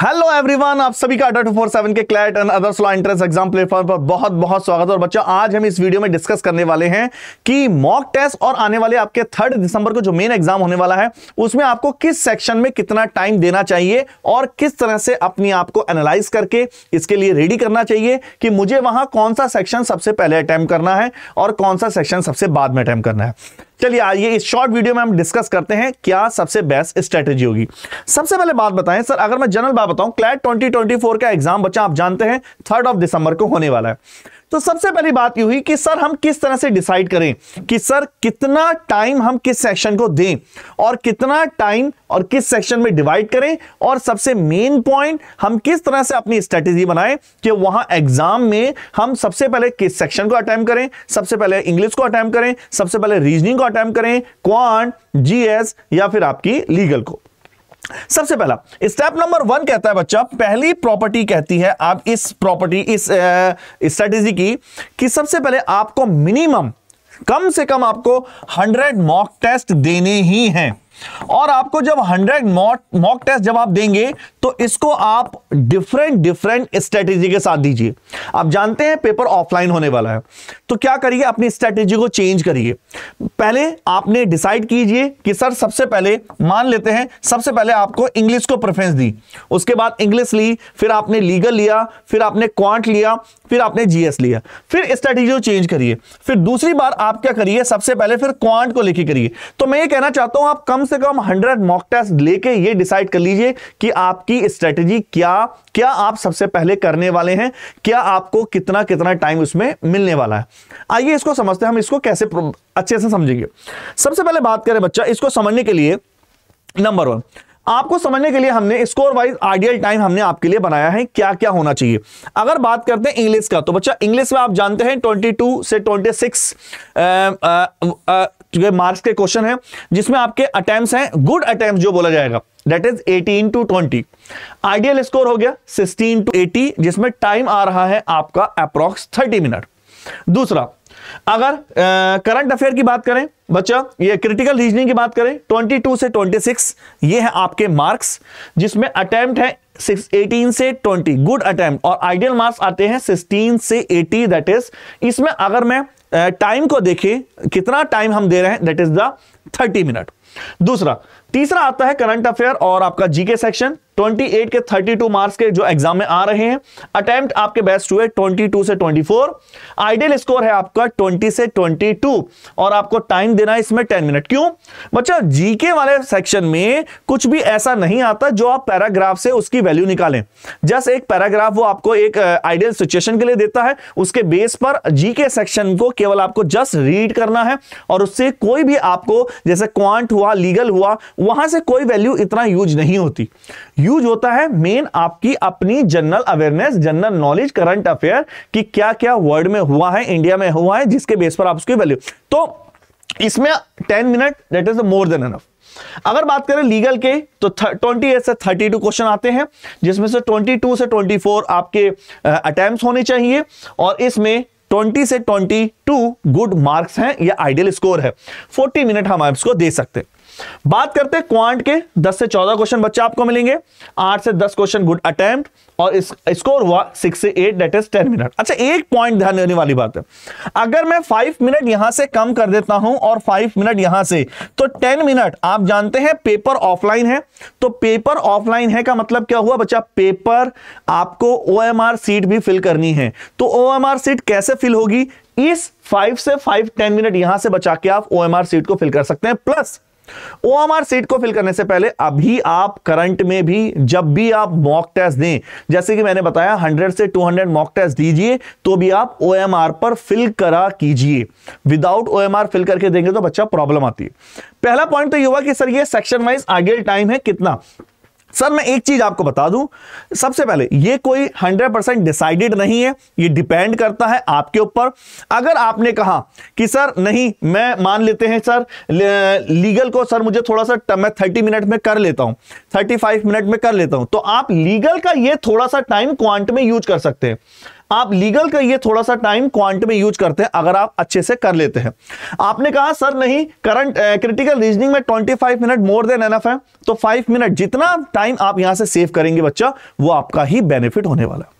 hello everyone आप सभी का अडर फोर सेवन के CLAT and others law entrance exam platform पर बहुत बहुत स्वागत है और बच्चों आज हम इस वीडियो में डिस्कस करने वाले हैं कि मॉक टेस्ट और आने वाले आपके थर्ड दिसंबर को जो मेन एग्जाम होने वाला है उसमें आपको किस सेक्शन में कितना टाइम देना चाहिए और किस तरह से अपनी आप को एनालाइज करके इसके लिए रेडी करना चाहिए कि मुझे वहां कौन सा सेक्शन सबसे पहले अटैम्प करना है और कौन सा सेक्शन सबसे बाद में अटैम्प करना है चलिए आइए इस शॉर्ट वीडियो में हम डिस्कस करते हैं क्या सबसे बेस्ट स्ट्रेटेजी होगी सबसे पहले बात बताएं सर अगर मैं जनरल बात बताऊं क्लैट 2024 का एग्जाम बच्चा आप जानते हैं थर्ड ऑफ दिसंबर को होने वाला है तो सबसे पहली बात ये हुई कि सर हम किस तरह से डिसाइड करें कि सर कितना टाइम हम किस सेक्शन को दें और कितना टाइम और किस सेक्शन में डिवाइड करें और सबसे मेन पॉइंट हम किस तरह से अपनी स्ट्रेटेजी बनाएं कि वहां एग्जाम में हम सबसे पहले किस सेक्शन को अटैम्प करें सबसे पहले इंग्लिश को अटैम्प करें सबसे पहले रीजनिंग को अटैम्प करें क्वान जीएस या फिर आपकी लीगल को सबसे पहला स्टेप नंबर वन कहता है बच्चा पहली प्रॉपर्टी कहती है आप इस प्रॉपर्टी इस स्ट्रेटेजी की कि सबसे पहले आपको मिनिमम कम से कम आपको 100 मॉक टेस्ट देने ही हैं और आपको जब 100 मॉक मॉक टेस्ट जब आप देंगे तो इसको आप डिफरेंट डिफरेंट स्ट्रेटेजी के साथ दीजिए आप जानते हैं पेपर ऑफलाइन होने वाला है तो क्या करिए अपनी स्ट्रेटेजी को चेंज करिए पहले आपने डिसाइड कीजिए कि सर सबसे पहले मान लेते हैं सबसे पहले आपको इंग्लिश को प्रेफरेंस दी उसके बाद इंग्लिश ली फिर आपने लीगल लिया फिर आपने क्वांट लिया फिर आपने जीएस लिया फिर स्ट्रेटेजी को चेंज करिए फिर दूसरी बार आप क्या करिए सबसे पहले फिर क्वांट को लेके करिए तो मैं ये कहना चाहता हूं आप कम से कम हंड्रेड मॉक टेस्ट लेके ये डिसाइड कर लीजिए कि आपकी की स्ट्रेटेजी क्या क्या आप सबसे पहले करने वाले हैं क्या आपको कितना कितना टाइम उसमें मिलने वाला है आइए इसको समझते हैं हम इसको कैसे अच्छे से समझेंगे सबसे पहले बात करें बच्चा इसको समझने के लिए नंबर वन आपको समझने के लिए हमने स्कोर वाइज आइडियल टाइम हमने आपके लिए बनाया है क्या क्या होना चाहिए अगर बात करते हैं इंग्लिश का तो बच्चा इंग्लिश में आप जानते हैं 22 से 26 सिक्स मार्क्स के क्वेश्चन है जिसमें आपके अटैम्प्ट हैं गुड अटैम्प्ट जो बोला जाएगा that is 18 to 20 ideal score हो गया 16 टू 80 जिसमें टाइम आ रहा है आपका अप्रोक्स 30 मिनट दूसरा अगर करंट अफेयर की बात करें बच्चा ये क्रिटिकल रीजनिंग की बात करें 22 से 26 ये है आपके मार्क्स जिसमें अटेम्प्ट है 18 से 20 गुड अटेम्प्ट और आइडियल मार्क्स आते हैं 16 से 80 दैट इज इसमें अगर मैं टाइम को देखें कितना टाइम हम दे रहे हैं दैट इज द 30 मिनट दूसरा तीसरा आता है करंट अफेयर और आपका जीके सेक्शन 28 के 32 मार्क्स के जो एग्जाम में आ रहे हैं अटेम्प्ट आपके बेस्ट हुए 22 से 24 आइडियल स्कोर है आपका 20 से 22 और आपको टाइम देना है इसमें 10 मिनट क्यों बच्चा जीके वाले सेक्शन में कुछ भी ऐसा नहीं आता जो आप पैराग्राफ से उसकी वैल्यू निकालें जस्ट एक पैराग्राफ वो आपको एक आइडियल सिचुएशन के लिए देता है उसके बेस पर जीके सेक्शन को केवल आपको जस्ट रीड करना है और उससे कोई भी आपको जैसे क्वांट हुआ लीगल हुआ वहां से कोई वैल्यू इतना यूज नहीं होती यूज होता है मेन आपकी अपनी general awareness general knowledge current affair कि क्या क्या वर्ल्ड में हुआ है इंडिया में हुआ है जिसके बेस पर आप उसकी वैल्यू तो इसमें ten minute that is more than enough अगर बात करें लीगल के तो ट्वेंटी एट से थर्टी टू क्वेश्चन आते हैं जिसमें से ट्वेंटी टू से ट्वेंटी फोर आपके अटेम्प्ट होने चाहिए और इसमें 20 से 22 गुड मार्क्स हैं या आइडियल स्कोर है 40 मिनट हम इसको दे सकते हैं बात करते हैं क्वांट के 10 से 14 क्वेश्चन बच्चे आपको मिलेंगे 8 से 10 क्वेश्चन गुड अटेम्प्ट और इस स्कोर हुआ 6 से 8 डेट इज 10 मिनट अच्छा एक पॉइंट ध्यान देने वाली बात है अगर मैं 5 मिनट यहां से कम कर देता हूं और 5 मिनट यहां से तो 10 मिनट आप जानते हैं पेपर ऑफलाइन है तो पेपर ऑफलाइन है का मतलब क्या हुआ बच्चा पेपर आपको ओ सीट भी फिल करनी है तो ओ सीट कैसे फिल होगी इस फाइव से फाइव टेन मिनट यहां से बचा के आप ओ सीट को फिल कर सकते हैं प्लस ओएमआर सीट को फिल करने से पहले अभी आप करंट में भी जब भी आप मॉक टेस्ट दें जैसे कि मैंने बताया 100 से 200 मॉक टेस्ट दीजिए तो भी आप ओएमआर पर फिल करा कीजिए विदाउट ओएमआर फिल करके देंगे तो बच्चा प्रॉब्लम आती है पहला पॉइंट तो यह हुआ कि सर ये सेक्शन वाइज आइडियल टाइम है कितना सर मैं एक चीज आपको बता दूं सबसे पहले ये कोई 100 परसेंट डिसाइडेड नहीं है ये डिपेंड करता है आपके ऊपर अगर आपने कहा कि सर नहीं मैं मान लेते हैं सर लीगल को सर मुझे थोड़ा सा मैं थर्टी मिनट में कर लेता हूं थर्टी मिनट में कर लेता हूं तो आप लीगल का ये थोड़ा सा टाइम क्वांट में यूज कर सकते हैं आप लीगल का ये थोड़ा सा टाइम क्वांट में यूज करते हैं अगर आप अच्छे से कर लेते हैं आपने कहा सर नहीं करंट क्रिटिकल रीजनिंग में 25 मिनट मोर देन एनफ है तो 5 मिनट जितना टाइम आप यहां से सेव करेंगे बच्चा वो आपका ही बेनिफिट होने वाला है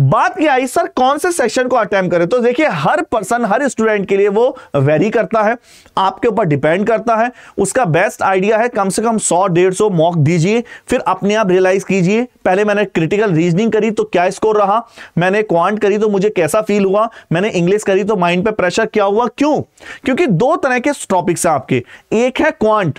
बात क्या आई सर कौन से सेशन को अटेम्प करें तो देखिए हर पर्सन हर स्टूडेंट के लिए वो वेरी करता है आपके ऊपर डिपेंड करता है उसका बेस्ट आइडिया है कम से कम सौ डेढ़ सौ मॉक दीजिए फिर अपने आप रियलाइज कीजिए पहले मैंने क्रिटिकल रीजनिंग करी तो क्या स्कोर रहा मैंने क्वांट करी तो मुझे कैसा फील हुआ मैंने इंग्लिश करी तो माइंड पे प्रेशर क्या हुआ क्यों क्योंकि दो तरह के टॉपिक्स हैं आपके एक है क्वांट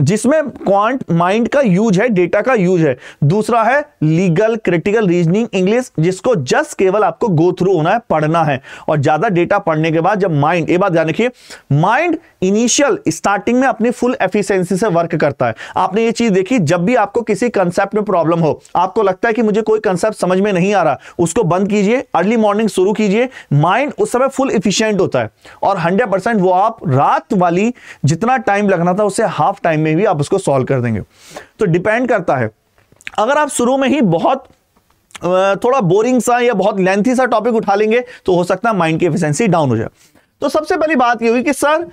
जिसमें क्वांट माइंड का यूज है डेटा का यूज है दूसरा है लीगल क्रिटिकल रीजनिंग इंग्लिश जिसको जस्ट केवल आपको गो थ्रू होना है पढ़ना है और ज्यादा डेटा पढ़ने के बाद जब माइंड ये बात ध्यान रखिए माइंड इनिशियल स्टार्टिंग में अपनी फुल एफिशिएंसी से वर्क करता है आपने ये चीज देखी जब भी आपको किसी कंसेप्ट में प्रॉब्लम हो आपको लगता है कि मुझे कोई कंसेप्ट समझ में नहीं आ रहा उसको बंद कीजिए अर्ली मॉर्निंग शुरू कीजिए माइंड उस समय फुल इफिशियंट होता है और हंड्रेड वो आप रात वाली जितना टाइम लगना था उससे हाफ टाइम में भी आप उसको सॉल्व कर देंगे तो डिपेंड करता है अगर आप शुरू में ही बहुत थोड़ा बोरिंग सा या बहुत लेंथी सा टॉपिक उठा लेंगे तो हो सकता है माइंड की एफिशिएंसी डाउन हो जाए तो सबसे पहली बात ये हुई कि सर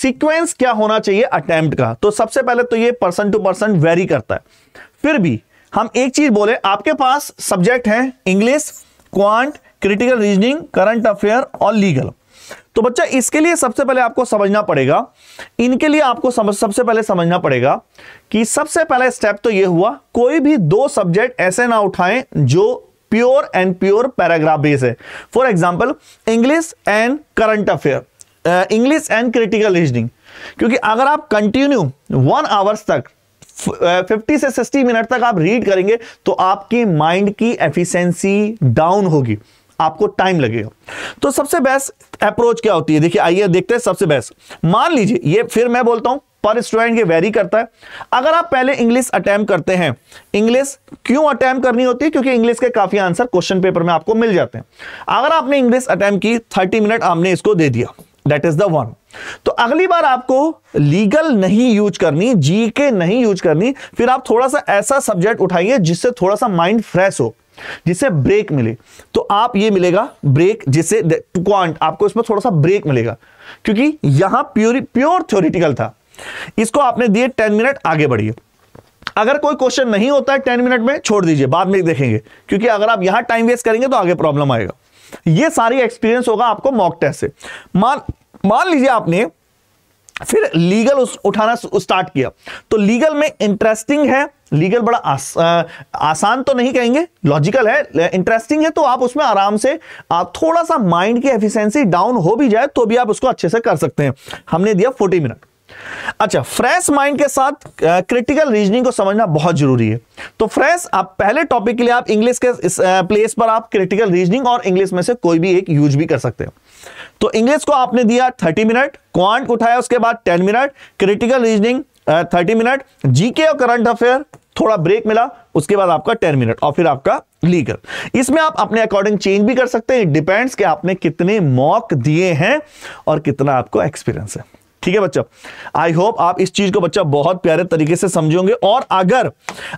सीक्वेंस क्या होना चाहिए अटेम्प्ट का तो सबसे पहले तो ये पर्सन टू पर्सन वेरी करता है फिर भी हम एक चीज बोले आपके पास सब्जेक्ट है English quant critical reasoning current affair और लीगल तो बच्चा इसके लिए सबसे पहले आपको समझना पड़ेगा इनके लिए आपको समझ सबसे पहले समझना पड़ेगा कि सबसे पहला स्टेप तो यह हुआ कोई भी दो सब्जेक्ट ऐसे ना उठाएं जो pure and pure paragraph base है for example English and current affair English and critical reasoning क्योंकि अगर आप कंटिन्यू वन आवर्स तक 50 से 60 मिनट तक आप रीड करेंगे तो आपकी माइंड की एफिशिएंसी डाउन होगी आपको टाइम लगेगा तो सबसे बेस्ट अप्रोच क्या होती है देखिए आइए देखते हैं सबसे बेस्ट मान लीजिए ये फिर मैं बोलता हूं पर स्टूडेंट ये वेरी करता है अगर आप पहले इंग्लिश अटैम्प करते हैं इंग्लिश क्यों अटैम्प करनी होती है क्योंकि इंग्लिश के काफी आंसर क्वेश्चन पेपर में आपको मिल जाते हैं अगर आपने इंग्लिश अटैम्प की थर्टी मिनट आपने इसको दे दिया दैट इज द वन तो अगली बार आपको लीगल नहीं यूज करनी जीके नहीं यूज करनी फिर आप थोड़ा सा ऐसा सब्जेक्ट उठाइए जिससे थोड़ा सा माइंड फ्रेश हो जिसे ब्रेक मिले तो आप ये मिलेगा ब्रेक जिसे क्वांट आपको इसमें थोड़ा सा ब्रेक मिलेगा क्योंकि यहां प्योर प्योर थ्योरिटिकल था इसको आपने दिए टेन मिनट आगे बढ़िए अगर कोई क्वेश्चन नहीं होता है टेन मिनट में छोड़ दीजिए बाद में देखेंगे क्योंकि अगर आप यहां टाइम वेस्ट करेंगे तो आगे प्रॉब्लम आएगा ये सारी एक्सपीरियंस होगा आपको मॉक टेस्ट से मान मान लीजिए आपने फिर लीगल उस उठाना स्टार्ट किया तो लीगल में इंटरेस्टिंग है लीगल बड़ा आस, आ, आसान तो नहीं कहेंगे लॉजिकल है इंटरेस्टिंग है तो आप उसमें आराम से आप थोड़ा सा माइंड की एफिशिएंसी डाउन हो भी जाए तो भी आप उसको अच्छे से कर सकते हैं हमने दिया 40 मिनट अच्छा फ्रेश माइंड के साथ क्रिटिकल रीजनिंग को समझना बहुत जरूरी है तो फ्रेश आप पहले टॉपिक के लिए आप इंग्लिश के इस प्लेस पर आप क्रिटिकल रीजनिंग और इंग्लिश में से कोई भी एक यूज भी कर सकते हैं तो इंग्लिश को आपने दिया थर्टी मिनट क्वांट उठाया उसके बाद ten minute critical reasoning thirty minute GK और करंट अफेयर थोड़ा ब्रेक मिला उसके बाद आपका टेन मिनट और फिर आपका लीगल इसमें आप अपने अकॉर्डिंग चेंज भी कर सकते हैं इट डिपेंड्स कि आपने कितने मॉक दिए हैं और कितना आपको एक्सपीरियंस है ठीक है बच्चा आई होप आप इस चीज को बच्चा बहुत प्यारे तरीके से समझोगे और अगर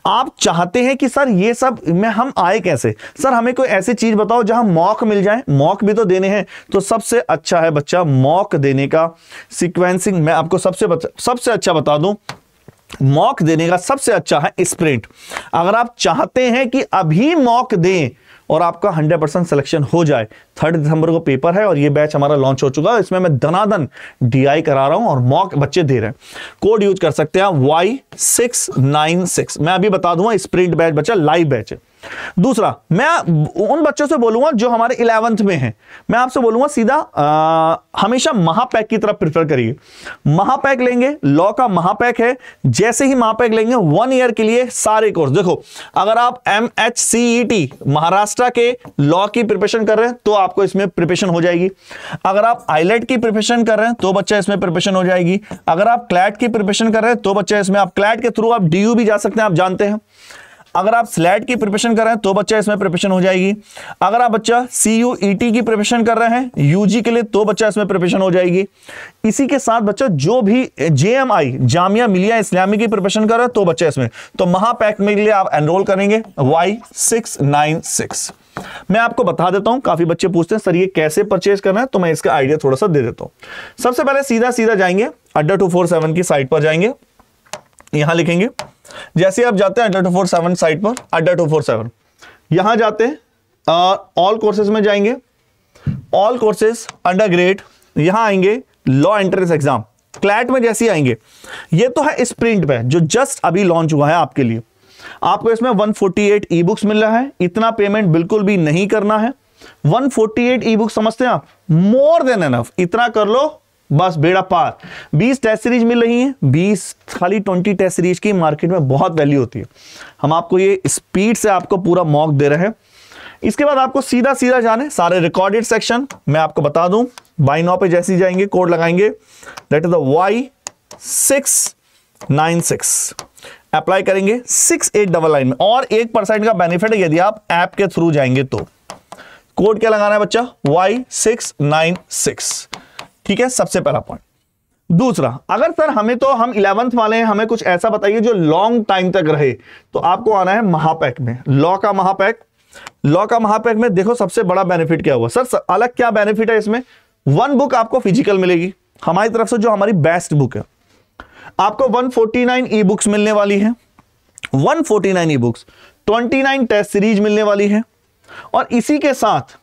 आप चाहते हैं कि सर ये सब में हम आए कैसे सर हमें कोई ऐसी चीज बताओ जहां मॉक मिल जाए मॉक भी तो देने हैं तो सबसे अच्छा है बच्चा मॉक देने का सिक्वेंसिंग मैं आपको सबसे सबसे अच्छा बता दू मॉक देने का सबसे अच्छा है स्प्रिंट अगर आप चाहते हैं कि अभी मॉक दें और आपका 100 परसेंट सिलेक्शन हो जाए थर्ड दिसंबर को पेपर है और ये बैच हमारा लॉन्च हो चुका है इसमें मैं धनाधन डीआई करा रहा हूं और मॉक बच्चे दे रहे हैं कोड यूज कर सकते हैं वाई सिक्स नाइन सिक्स मैं अभी बता दूंगा स्प्रिंट बैच बच्चा लाइव बैच है दूसरा मैं उन बच्चों से बोलूंगा जो हमारे इलेवंथ में हैं मैं आपसे बोलूंगा सीधा आ, हमेशा महापैक की तरफ प्रिफर करिए महापैक लेंगे लॉ का महापैक है जैसे ही महापैक लेंगे वन ईयर के लिए सारे कोर्स देखो अगर आप M H C E T Maharashtra के लॉ की प्रिपरेशन कर रहे हैं तो आपको इसमें प्रिपरेशन हो जाएगी अगर आप आईलेट e की प्रिपरेशन कर रहे हैं तो बच्चा इसमें प्रिपरेशन हो जाएगी अगर आप क्लैट की प्रिपरेशन कर रहे हैं तो बच्चा इसमें आप क्लैट के थ्रू आप डी भी जा सकते हैं आप जानते हैं अगर आप स्लैट की प्रिपरेशन कर रहे हैं तो बच्चा इसमें प्रिपरेशन हो जाएगी अगर आप बच्चा सी यू ई टी की प्रिपरेशन कर रहे हैं यूजी के लिए तो बच्चा इसमें प्रिपरेशन हो जाएगी इसी के साथ बच्चा जो भी जे एम आई जामिया मिलिया इस्लामी की प्रिपरेशन कर रहा है तो बच्चा इसमें तो महापैक में लिए आप एनरोल करेंगे वाई मैं आपको बता देता हूं काफी बच्चे पूछते हैं सर ये कैसे परचेज करना है तो मैं इसका आइडिया थोड़ा सा दे देता हूं सबसे पहले सीधा सीधा जाएंगे अड्डा टू फोर सेवन की साइट पर जाएंगे यहां लिखेंगे जैसे आप जाते हैं अड्डा टू फोर सेवन साइट पर अड्डा टू फोर सेवन यहां जाते हैं ऑल कोर्सेज में जाएंगे ऑल कोर्सेज अंडर ग्रेड यहां आएंगे लॉ एंट्रेंस एग्जाम क्लैट में जैसे आएंगे ये तो है स्प्रिंट पे जो जस्ट अभी लॉन्च हुआ है आपके लिए आपको इसमें 148 फोर्टी बुक्स मिल रहा है इतना पेमेंट बिल्कुल भी नहीं करना है 148 ई बुक समझते हैं आप मोर देन एनफ इतना कर लो बस बेड़ा पार 20 टेस्ट सीरीज मिल रही है 20 खाली 20 टेस्ट सीरीज की मार्केट में बहुत वैल्यू होती है हम आपको ये स्पीड से आपको पूरा मॉक दे रहे हैं इसके बाद आपको सीधा सीधा जाने सारे रिकॉर्डेड सेक्शन मैं आपको बता दूं बाई नौ पे जैसे ही जाएंगे कोड लगाएंगे that is the Y six nine six apply करेंगे सिक्स एट डबल नाइन में और एक परसेंट का बेनिफिट यदि आप ऐप के थ्रू जाएंगे तो कोड क्या लगाना है बच्चा वाई सिक्स नाइन सिक्स ठीक है सबसे पहला पॉइंट दूसरा अगर सर हमें तो हम इलेवंथ वाले हैं हमें कुछ ऐसा बताइए जो लॉन्ग टाइम तक रहे तो आपको आना है महापैक में लॉ का महापैक लॉ का महापैक में देखो सबसे बड़ा बेनिफिट क्या हुआ सर, सर अलग क्या बेनिफिट है इसमें वन बुक आपको फिजिकल मिलेगी हमारी तरफ से जो हमारी बेस्ट बुक है आपको 149 ई बुक्स मिलने वाली है 149 ई बुक्स 29 टेस्ट सीरीज मिलने वाली है और इसी के साथ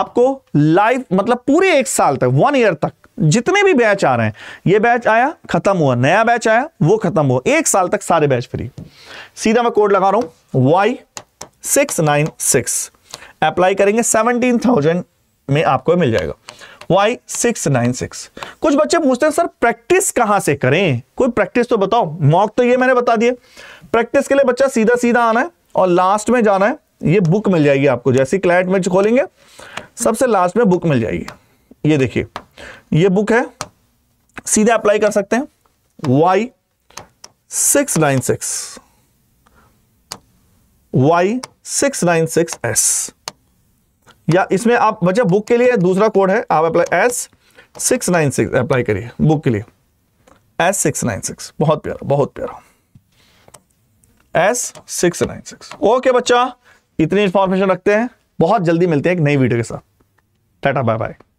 आपको लाइफ मतलब पूरे एक साल तक वन ईयर तक जितने भी बैच आ रहे हैं ये बैच आया खत्म हुआ नया बैच आया वो खत्म हुआ एक साल तक सारे बैच फ्री सीधा मैं कोड लगा रहा हूं Y six nine six apply करेंगे सेवनटीन थाउजेंड में आपको मिल जाएगा वाई सिक्स नाइन सिक्स कुछ बच्चे पूछते हैं सर प्रैक्टिस कहां से करें कोई प्रैक्टिस तो बताओ मॉक तो ये मैंने बता दिया प्रैक्टिस के लिए बच्चा सीधा सीधा आना है और लास्ट में जाना है ये बुक मिल जाएगी आपको जैसे क्लाइंट में खोलेंगे सबसे लास्ट में बुक मिल जाएगी ये देखिए ये बुक है सीधे अप्लाई कर सकते हैं Y six nine six Y six nine six S या इसमें आप बच्चा बुक के लिए दूसरा कोड है आप apply S six nine six apply करिए बुक के लिए एस सिक्स नाइन सिक्स बहुत प्यारा बहुत प्यारा S six nine six okay बच्चा इतनी इंफॉर्मेशन रखते हैं बहुत जल्दी मिलते हैं एक नई वीडियो के साथ टाटा बाय बाय